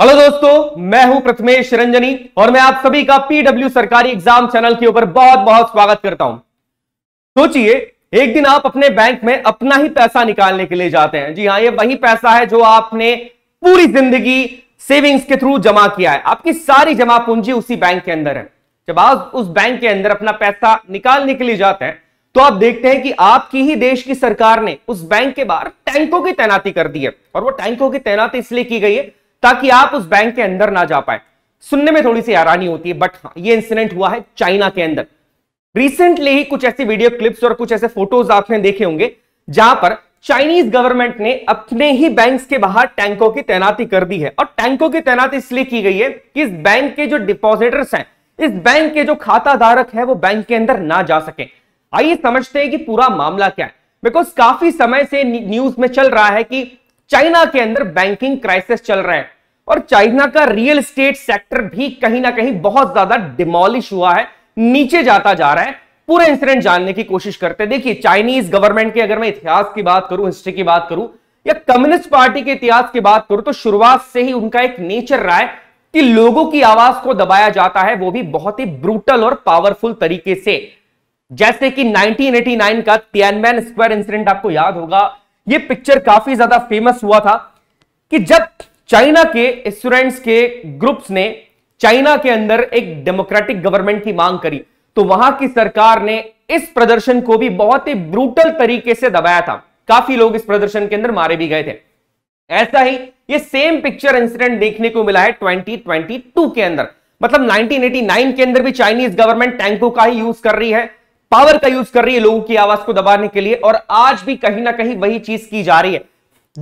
hello दोस्तों मैं हूं प्रथमेश रंजनी और मैं आप सभी का पीडब्ल्यू सरकारी एग्जाम चैनल के ऊपर बहुत बहुत स्वागत करता हूं सोचिए एक दिन आप अपने बैंक में अपना ही पैसा निकालने के लिए जाते हैं जी हाँ ये वही पैसा है जो आपने पूरी जिंदगी सेविंग्स के थ्रू जमा किया है आपकी सारी जमा पूंजी उसी बैंक के अंदर है जब आप उस बैंक के अंदर अपना पैसा निकालने के लिए जाते हैं तो आप देखते हैं कि आपकी ही देश की सरकार ने उस बैंक के बाहर टैंकों की तैनाती कर दी है और वो टैंकों की तैनाती इसलिए की गई है ताकि आप उस बैंक के अंदर ना जा पाए सुनने में थोड़ी सी हैरानी होती है बट हाँ, ये इंसिडेंट हुआ है चाइना के अंदर रिसेंटली ही कुछ ऐसी वीडियो क्लिप्स और कुछ ऐसे फोटोज आपने देखे होंगे जहां पर चाइनीज गवर्नमेंट ने अपने ही बैंक्स के बाहर टैंकों की तैनाती कर दी है और टैंकों की तैनाती इसलिए की गई है कि इस बैंक के जो डिपॉजिटर्स हैं इस बैंक के जो खाता धारक है वो बैंक के अंदर ना जा सके आइए समझते हैं कि पूरा मामला क्या है बिकॉज काफी समय से न्यूज में चल रहा है कि चाइना के अंदर बैंकिंग क्राइसिस चल रहा है और चाइना का रियल स्टेट सेक्टर भी कहीं ना कहीं बहुत ज्यादा डिमोलिश हुआ है नीचे जाता जा रहा है पूरा इंसिडेंट जानने की कोशिश करते हैं देखिए चाइनीज गवर्नमेंट के अगर मैं इतिहास की बात करूं हिस्ट्री की बात करूं या कम्युनिस्ट पार्टी के इतिहास की बात करूं तो शुरुआत से ही उनका एक नेचर रहा है कि लोगों की आवाज को दबाया जाता है वो भी बहुत ही ब्रूटल और पावरफुल तरीके से जैसे कि 1989 का तियनमैन स्क्वायर इंसिडेंट आपको याद होगा ये पिक्चर काफी ज्यादा फेमस हुआ था कि जब चाइना के स्टूडेंट्स के ग्रुप्स ने चाइना के अंदर एक डेमोक्रेटिक गवर्नमेंट की मांग करी तो वहां की सरकार ने इस प्रदर्शन को भी बहुत ही ब्रूटल तरीके से दबाया था काफी लोग इस प्रदर्शन के अंदर मारे भी गए थे ऐसा ही ये सेम पिक्चर इंसिडेंट देखने को मिला है 2022 के अंदर मतलब 1989 के अंदर भी चाइनीज गवर्नमेंट टैंकों का ही यूज कर रही है पावर का यूज कर रही है लोगों की आवाज को दबाने के लिए और आज भी कहीं ना कहीं वही चीज की जा रही है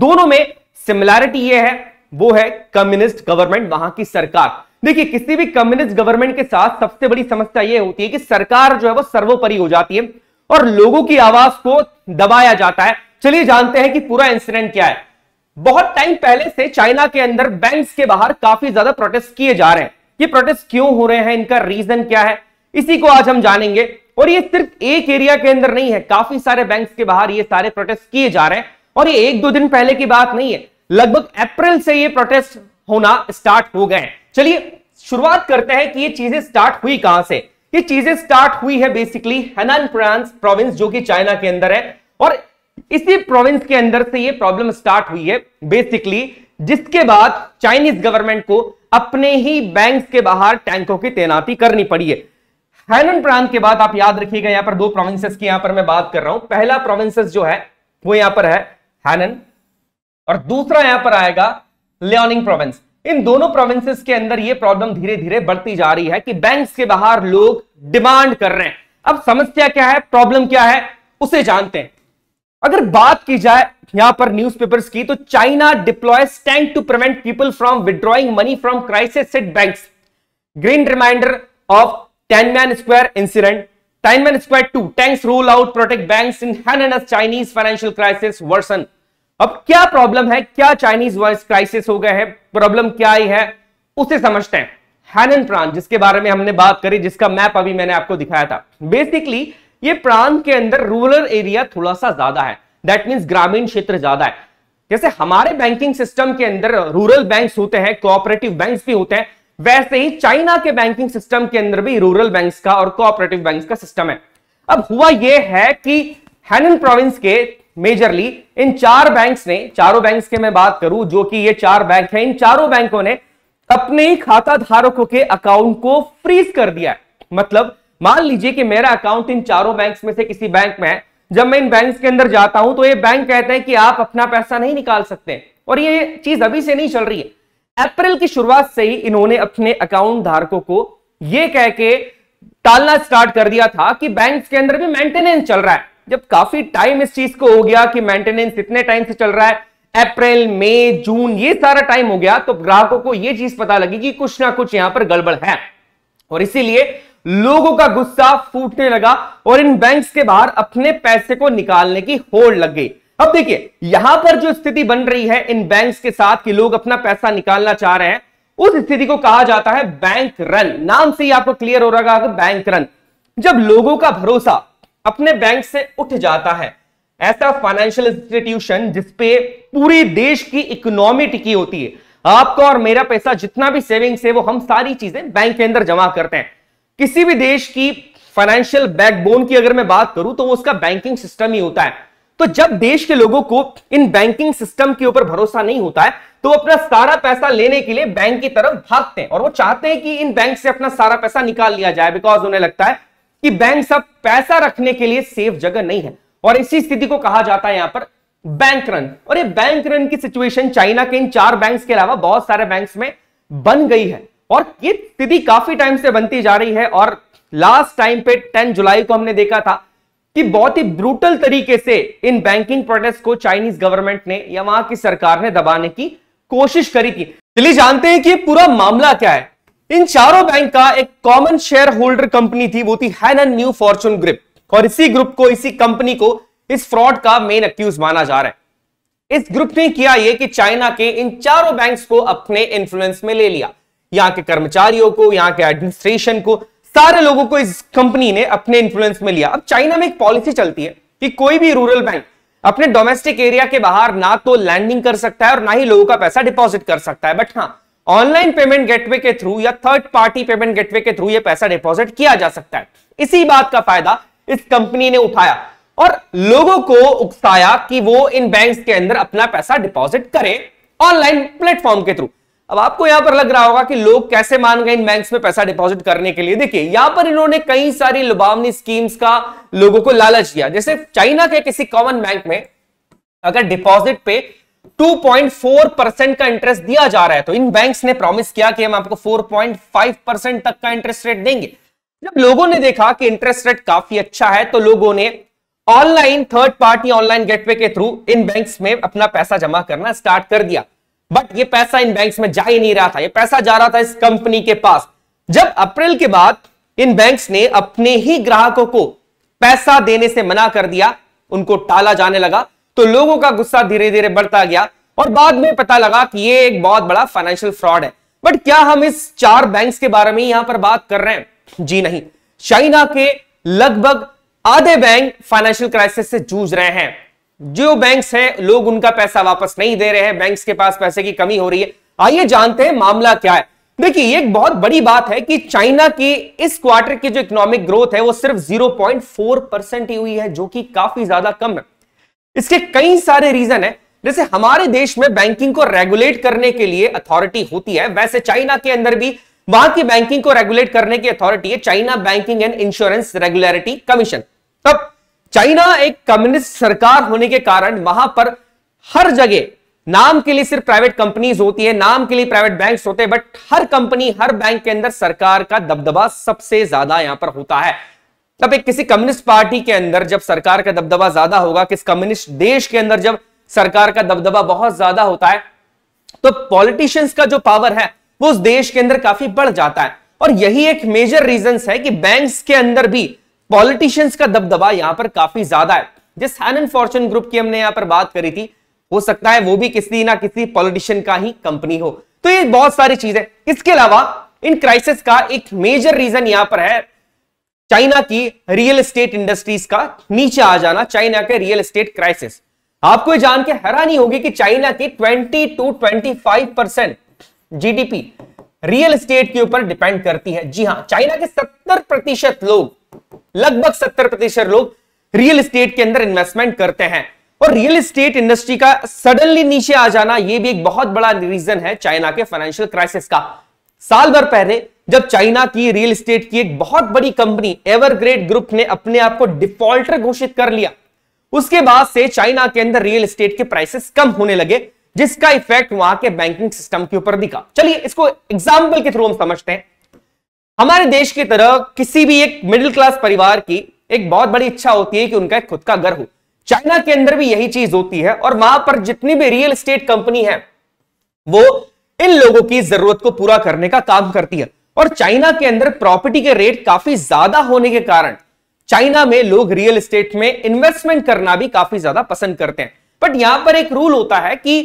दोनों में सिमिलैरिटी यह है वो है कम्युनिस्ट गवर्नमेंट वहां की सरकार देखिए किसी भी कम्युनिस्ट गवर्नमेंट के साथ सबसे बड़ी समस्या यह होती है कि सरकार जो है वो सर्वोपरि हो जाती है और लोगों की आवाज को दबाया जाता है चलिए जानते हैं कि पूरा इंसिडेंट क्या है बहुत टाइम पहले से चाइना के अंदर बैंक्स के बाहर काफी ज्यादा प्रोटेस्ट किए जा रहे हैं ये प्रोटेस्ट क्यों हो रहे हैं इनका रीजन क्या है इसी को आज हम जानेंगे और ये सिर्फ एक एरिया के अंदर नहीं है काफी सारे बैंक्स के बाहर ये सारे प्रोटेस्ट किए जा रहे हैं और ये एक दो दिन पहले की बात नहीं है लगभग अप्रैल से ये प्रोटेस्ट होना स्टार्ट हो गए चलिए शुरुआत करते हैं कि ये चीजें स्टार्ट हुई कहां से ये चीजें स्टार्ट हुई है बेसिकली हेनान फ्रांस प्रोविंस जो कि चाइना के अंदर है और इसी प्रोविंस के अंदर से ये प्रॉब्लम स्टार्ट हुई है बेसिकली जिसके बाद चाइनीज गवर्नमेंट को अपने ही बैंक के बाहर टैंकों की तैनाती करनी पड़ी है हैनन प्रांत के बाद आप याद रखिएगा यहां पर दो प्रोविंसेस की यहां पर मैं बात कर रहा हूं पहला प्रोविंसेस जो है वो यहां पर है हैनन और दूसरा यहां पर आएगा लियोनिंग प्रोविंस इन दोनों प्रोविंसेस के अंदर यह प्रॉब्लम धीरे धीरे बढ़ती जा रही है कि बैंक्स के बाहर लोग डिमांड कर रहे हैं अब समस्या क्या है प्रॉब्लम क्या है उसे जानते हैं अगर बात की जाए यहां पर न्यूज़पेपर्स की तो China deploy stand to prevent people from withdrawing money from crisis set banks grim reminder of Tiananmen square incident Tiananmen square to tanks roll out protect banks in as Chinese financial crisis worsens अब क्या problem है क्या Chinese voice crisis हो गए हैं problem क्या ही है उसे समझते हैं हैनन प्रांत जिसके बारे में हमने बात करी जिसका मैप अभी मैंने आपको दिखाया था बेसिकली ये प्रांत के अंदर रूरल एरिया थोड़ा सा ज्यादा है दैट मीन ग्रामीण क्षेत्र ज्यादा है जैसे हमारे बैंकिंग सिस्टम के अंदर रूरल बैंक होते हैं कोऑपरेटिव बैंक भी होते हैं वैसे ही चाइना के बैंकिंग सिस्टम के अंदर भी रूरल बैंक का और कोऑपरेटिव बैंक का सिस्टम है अब हुआ यह है कि हैनन प्रोविंस के मेजरली इन चार बैंक्स ने चारों बैंक्स के मैं बात करूं जो कि ये चार बैंक है इन चारों बैंकों ने अपने ही खाता धारकों के अकाउंट को फ्रीज कर दिया मतलब मान लीजिए कि मेरा अकाउंट इन चारों बैंक में से किसी बैंक में है जब मैं इन बैंक के अंदर जाता हूं तो ये बैंक कहते हैं कि आप अपना पैसा नहीं निकाल सकते और ये चीज अभी से नहीं चल रही है अप्रैल की शुरुआत से ही इन्होंने अपने अकाउंट धारकों को यह कह के टालना स्टार्ट कर दिया था कि बैंक के अंदर भी मेंटेनेंस चल रहा है जब काफी टाइम इस चीज को हो गया कि मेंटेनेंस इतने टाइम से चल रहा है अप्रैल मई जून ये सारा टाइम हो गया तो ग्राहकों को यह चीज पता लगी कि कुछ ना कुछ यहां पर गड़बड़ है और इसीलिए लोगों का गुस्सा फूटने लगा और इन बैंक्स के बाहर अपने पैसे को निकालने की होड़ लग गई अब देखिए यहां पर जो स्थिति बन रही है इन बैंक्स के साथ कि लोग अपना पैसा निकालना चाह रहे हैं उस स्थिति को कहा जाता है बैंक रन नाम से ही आपको क्लियर हो रहा है बैंक रन जब लोगों का भरोसा अपने बैंक से उठ जाता है ऐसा फाइनेंशियल इंस्टीट्यूशन जिसपे पूरे देश की इकोनॉमी टिकी होती है आपका और मेरा पैसा जितना भी सेविंग्स है वो हम सारी चीजें बैंक के अंदर जमा करते हैं किसी भी देश की फाइनेंशियल बैकबोन की अगर मैं बात करूं तो वो उसका बैंकिंग सिस्टम ही होता है तो जब देश के लोगों को इन बैंकिंग सिस्टम के ऊपर भरोसा नहीं होता है तो अपना सारा पैसा लेने के लिए बैंक की तरफ भागते हैं और वो चाहते हैं कि इन बैंक से अपना सारा पैसा निकाल लिया जाए बिकॉज उन्हें लगता है कि बैंक सब पैसा रखने के लिए सेफ जगह नहीं है और इसी स्थिति को कहा जाता है यहां पर बैंक रन और ये बैंक रन की सिचुएशन चाइना के इन चार बैंक के अलावा बहुत सारे बैंक में बन गई है और ये स्थिति काफी टाइम से बनती जा रही है और लास्ट टाइम पे 10 जुलाई को हमने देखा था कि बहुत ही ब्रूटल तरीके से इन बैंकिंग प्रोडक्ट को चाइनीज गवर्नमेंट ने या वहां की सरकार ने दबाने की कोशिश करी थी चलिए जानते हैं कि पूरा मामला क्या है इन चारों बैंक का एक कॉमन शेयर होल्डर कंपनी थी वो थी Henan and new fortune group और इसी ग्रुप को इसी कंपनी को इस फ्रॉड का मेन अक्यूज माना जा रहा है इस ग्रुप ने किया यह कि चाइना के इन चारों बैंक्स को अपने इन्फ्लुएंस में ले लिया यहां के कर्मचारियों को यहां के एडमिनिस्ट्रेशन को सारे लोगों को इस कंपनी ने अपने इन्फ्लुएंस में लिया अब चाइना में एक पॉलिसी चलती है कि कोई भी रूरल बैंक अपने डोमेस्टिक एरिया के बाहर ना तो लैंडिंग कर सकता है और ना ही लोगों का पैसा डिपॉजिट कर सकता है बट हां ऑनलाइन पेमेंट गेटवे के थ्रू या थर्ड पार्टी पेमेंट गेटवे के थ्रू ये पैसा डिपॉजिट किया जा सकता है इसी बात का फायदा इस कंपनी ने उठाया और लोगों को उकसाया कि वो इन बैंक्स के अंदर अपना पैसा डिपॉजिट करें ऑनलाइन प्लेटफॉर्म के थ्रू अब आपको यहां पर लग रहा होगा कि लोग कैसे मान गए इन बैंक्स में पैसा डिपॉजिट करने के लिए देखिए यहां पर इन्होंने कई सारी लुभावनी स्कीम्स का लोगों को लालच दिया जैसे चाइना के किसी कॉमन बैंक में अगर डिपॉजिट पे 2.4 परसेंट का इंटरेस्ट दिया जा रहा है तो इन बैंक्स ने प्रॉमिस किया कि हम आपको 4.5 परसेंट तक का इंटरेस्ट रेट देंगे जब लोगों ने देखा कि इंटरेस्ट रेट काफी अच्छा है तो लोगों ने online third party online gateway के थ्रू इन बैंक्स में अपना पैसा जमा करना स्टार्ट कर दिया बट ये पैसा इन बैंक्स में जा ही नहीं रहा था यह पैसा जा रहा था इस कंपनी के पास जब अप्रैल के बाद इन बैंक्स ने अपने ही ग्राहकों को पैसा देने से मना कर दिया उनको टाला जाने लगा तो लोगों का गुस्सा धीरे धीरे बढ़ता गया और बाद में पता लगा कि ये एक बहुत बड़ा फाइनेंशियल फ्रॉड है बट क्या हम इस चार बैंक्स के बारे में यहां पर बात कर रहे हैं जी नहीं चाइना के लगभग आधे बैंक फाइनेंशियल क्राइसिस से जूझ रहे हैं जो बैंक्स हैं लोग उनका पैसा वापस नहीं दे रहे हैं बैंक्स के पास पैसे की कमी हो रही है आइए जानते हैं मामला क्या है देखिए ये एक बहुत बड़ी बात है कि चाइना की इस क्वार्टर की जो इकोनॉमिक ग्रोथ है वो सिर्फ 0.4 परसेंट ही हुई है जो कि काफी ज्यादा कम है इसके कई सारे रीजन है जैसे हमारे देश में बैंकिंग को रेगुलेट करने के लिए अथॉरिटी होती है वैसे चाइना के अंदर भी वहां की बैंकिंग को रेगुलेट करने की अथॉरिटी है China banking and insurance regularity commission तब चाइना एक कम्युनिस्ट सरकार होने के कारण वहां पर हर जगह नाम के लिए सिर्फ प्राइवेट कंपनीज होती है नाम के लिए प्राइवेट बैंक होते हैं बट हर कंपनी हर बैंक के अंदर सरकार का दबदबा सबसे ज्यादा यहां पर होता है तब एक किसी कम्युनिस्ट पार्टी के अंदर जब सरकार का दबदबा ज्यादा होगा किस कम्युनिस्ट देश के अंदर जब सरकार का दबदबा बहुत ज्यादा होता है तो पॉलिटिशियंस का जो पावर है वो उस देश के अंदर काफी बढ़ जाता है और यही एक मेजर रीजन है कि बैंक के अंदर भी पॉलिटिशियंस का दबदबा यहां पर काफी ज्यादा है जिस हैनन फॉर्चून ग्रुप की हमने यहां पर बात करी थी हो सकता है वो भी किसी ना किसी पॉलिटिशियन का ही कंपनी हो तो ये बहुत सारी चीजें इसके अलावा इन क्राइसिस का एक मेजर रीजन यहां पर है चाइना की रियल एस्टेट इंडस्ट्रीज का नीचे आ जाना चाइना के रियल एस्टेट क्राइसिस आपको जान के हैरानी होगी कि चाइना की 20 to 25 percent GDP real estate के ऊपर डिपेंड करती है जी हाँ चाइना के 70 प्रतिशत लोग लगभग 70 प्रतिशत लोग रियल एस्टेट के अंदर इन्वेस्टमेंट करते हैं और रियल एस्टेट इंडस्ट्री का सडनली नीचे आ जाना यह भी एक बहुत बड़ा रीजन है चाइना के फाइनेंशियल क्राइसिस का साल भर पहले जब चाइना की रियल स्टेट की एक बहुत बड़ी कंपनी एवरग्रेड ग्रुप ने अपने आप को डिफॉल्टर घोषित कर लिया उसके बाद से चाइना के अंदर रियल स्टेट के प्राइसेस कम होने लगे जिसका इफेक्ट वहां के बैंकिंग सिस्टम के ऊपर दिखा चलिए इसको एग्जाम्पल के थ्रू हम समझते हैं हमारे देश की तरह किसी भी एक मिडिल क्लास परिवार की एक बहुत बड़ी इच्छा होती है कि उनका एक खुद का घर हो चाइना के अंदर भी यही चीज होती है और वहां पर जितनी भी रियल स्टेट कंपनी है वो इन लोगों की जरूरत को पूरा करने का काम करती है और चाइना के अंदर प्रॉपर्टी के रेट काफी ज्यादा होने के कारण चाइना में लोग रियल एस्टेट में इन्वेस्टमेंट करना भी काफी ज्यादा पसंद करते हैं बट यहां पर एक रूल होता है कि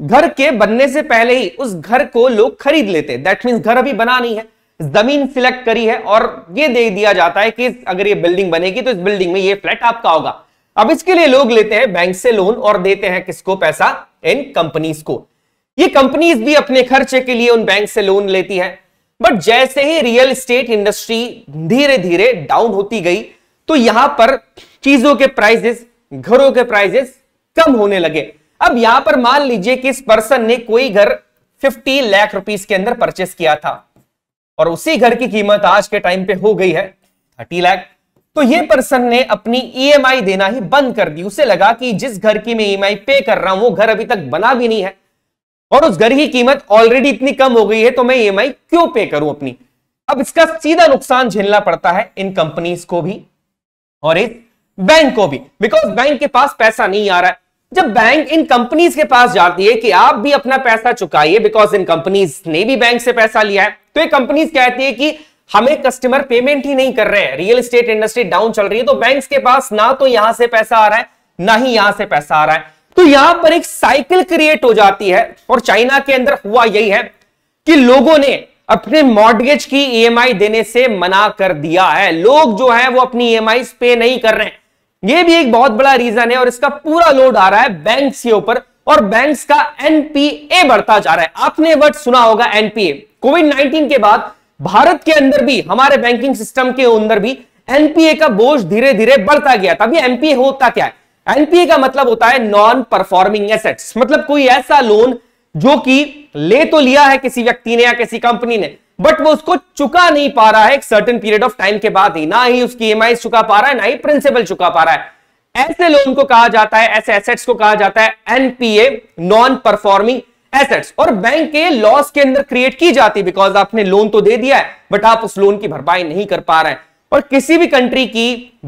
घर के बनने से पहले ही उस घर को लोग खरीद लेते हैं दैट मीन घर अभी बना नहीं है जमीन सिलेक्ट करी है और यह दे दिया जाता है कि अगर ये बिल्डिंग बनेगी तो इस बिल्डिंग में ये फ्लैट आपका होगा अब इसके लिए लोग लेते हैं बैंक से लोन और देते हैं किसको पैसा इन कंपनीज को ये कंपनीज भी अपने खर्चे के लिए उन बैंक से लोन लेती है बट जैसे ही रियल स्टेट इंडस्ट्री धीरे धीरे डाउन होती गई तो यहां पर चीजों के प्राइजेस घरों के प्राइजेस कम होने लगे अब यहां पर मान लीजिए कि इस पर्सन ने कोई घर 50 लाख रुपीस के अंदर परचेस किया था और उसी घर की कीमत आज के टाइम पे हो गई है 30 लाख तो ये पर्सन ने अपनी ईएमआई e देना ही बंद कर दी उसे लगा कि जिस घर की मैं ईएमआई e पे कर रहा हूं वो घर अभी तक बना भी नहीं है और उस घर की कीमत ऑलरेडी इतनी कम हो गई है तो मैं ई e क्यों पे करूं अपनी अब इसका सीधा नुकसान झेलना पड़ता है इन कंपनीज को भी और इस बैंक को भी बिकॉज बैंक के पास पैसा नहीं आ रहा है जब बैंक इन कंपनीज के पास जाती है कि आप भी अपना पैसा चुकाइए बिकॉज इन कंपनीज ने भी बैंक से पैसा लिया है तो ये कंपनीज कहती है कि हमें कस्टमर पेमेंट ही नहीं कर रहे हैं रियल इस्टेट इंडस्ट्री डाउन चल रही है तो बैंक के पास ना तो यहां से पैसा आ रहा है ना ही यहां से पैसा आ रहा है तो यहां पर एक साइकिल क्रिएट हो जाती है और चाइना के अंदर हुआ यही है कि लोगों ने अपने मॉडगेज की ईएमआई देने से मना कर दिया है लोग जो है वो अपनी ईएमआई पे नहीं कर रहे हैं ये भी एक बहुत बड़ा रीजन है और इसका पूरा लोड आ रहा है बैंक्स के ऊपर और बैंक्स का एनपीए बढ़ता जा रहा है आपने वर्ड सुना होगा एनपीए कोविड 19 के बाद भारत के अंदर भी हमारे बैंकिंग सिस्टम के अंदर भी एनपीए का बोझ धीरे धीरे बढ़ता गया अभी एनपीए होता क्या है एनपीए का मतलब होता है नॉन परफॉर्मिंग एसेट्स मतलब कोई ऐसा लोन जो कि ले तो लिया है किसी व्यक्ति ने या किसी कंपनी ने बट वो उसको चुका नहीं पा रहा है एक सर्टेन पीरियड ऑफ टाइम के बाद ही ना ही उसकी ई चुका पा रहा है ना ही प्रिंसिपल चुका पा रहा है ऐसे लोन को कहा जाता है ऐसे एसेट्स को कहा जाता है एनपीए नॉन परफॉर्मिंग एसेट्स और बैंक के लॉस के अंदर क्रिएट की जाती है बिकॉज आपने लोन तो दे दिया है बट आप उस लोन की भरपाई नहीं कर पा रहे हैं और किसी भी कंट्री की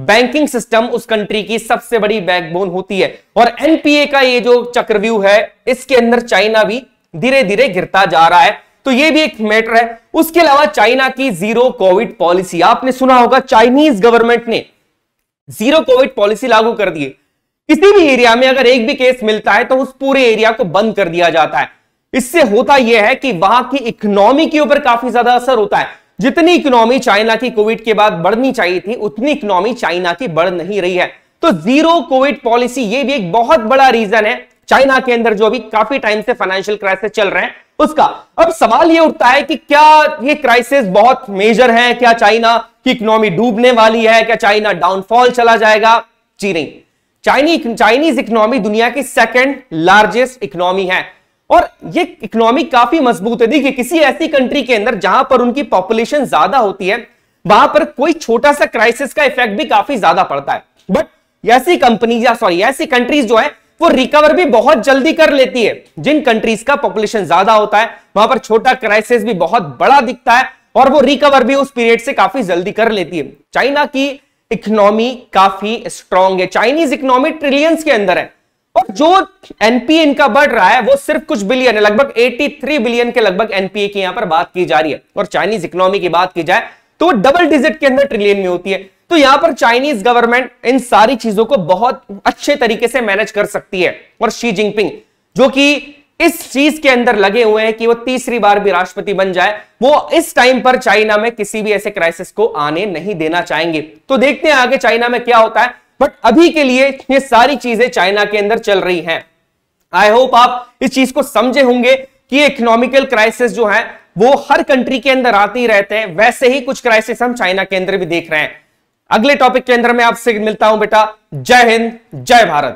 बैंकिंग सिस्टम उस कंट्री की सबसे बड़ी बैकबोन होती है और एनपीए का ये जो चक्रव्यूह है इसके अंदर चाइना भी धीरे धीरे गिरता जा रहा है तो ये भी एक मैटर है उसके अलावा चाइना की जीरो कोविड पॉलिसी आपने सुना होगा चाइनीज गवर्नमेंट ने जीरो कोविड पॉलिसी लागू कर दी किसी भी एरिया में अगर एक भी केस मिलता है तो उस पूरे एरिया को बंद कर दिया जाता है इससे होता यह है कि वहां की इकोनॉमी के ऊपर काफी ज्यादा असर होता है जितनी इकोनॉमी चाइना की कोविड के बाद बढ़नी चाहिए थी उतनी इकोनॉमी चाइना की बढ़ नहीं रही है तो जीरो कोविड पॉलिसी ये भी एक बहुत बड़ा रीजन है चाइना के अंदर जो अभी काफी टाइम से फाइनेंशियल क्राइसिस चल रहे हैं उसका अब सवाल ये उठता है कि क्या ये क्राइसिस बहुत मेजर है क्या चाइना की इकोनॉमी डूबने वाली है क्या चाइना डाउनफॉल चला जाएगा जी नहीं चाइनी चाइनीज इकोनॉमी दुनिया की सेकेंड लार्जेस्ट इकोनॉमी है और ये इकोनॉमी काफी मजबूत है देखिए किसी ऐसी कंट्री के अंदर जहां पर उनकी पॉपुलेशन ज्यादा होती है वहां पर कोई छोटा सा क्राइसिस का इफेक्ट भी काफी ज्यादा पड़ता है बट ऐसी कंपनी या सॉरी ऐसी कंट्रीज जो है वो रिकवर भी बहुत जल्दी कर लेती है जिन कंट्रीज का पॉपुलेशन ज्यादा होता है वहां पर छोटा क्राइसिस भी बहुत बड़ा दिखता है और वो रिकवर भी उस पीरियड से काफी जल्दी कर लेती है चाइना की इकोनॉमी काफी स्ट्रांग है चाइनीज इकोनॉमी ट्रिलियंस के अंदर है और जो एनपीए इनका बढ़ रहा है वो सिर्फ कुछ बिलियन है लगभग 83 बिलियन के लगभग एनपीए की यहां पर बात की जा रही है और चाइनीज इकोनॉमी की बात की जाए तो वो डबल डिजिट के अंदर ट्रिलियन में होती है तो यहां पर चाइनीज गवर्नमेंट इन सारी चीजों को बहुत अच्छे तरीके से मैनेज कर सकती है और शी जिनपिंग जो कि इस चीज के अंदर लगे हुए हैं कि वो तीसरी बार भी राष्ट्रपति बन जाए वो इस टाइम पर चाइना में किसी भी ऐसे क्राइसिस को आने नहीं देना चाहेंगे तो देखते हैं आगे चाइना में क्या होता है बट अभी के लिए ये सारी चीजें चाइना के अंदर चल रही हैं आई होप आप इस चीज को समझे होंगे कि इकोनॉमिकल क्राइसिस जो है वो हर कंट्री के अंदर आते ही रहते हैं वैसे ही कुछ क्राइसिस हम चाइना के अंदर भी देख रहे हैं अगले टॉपिक के अंदर मैं आपसे मिलता हूं बेटा जय हिंद जय भारत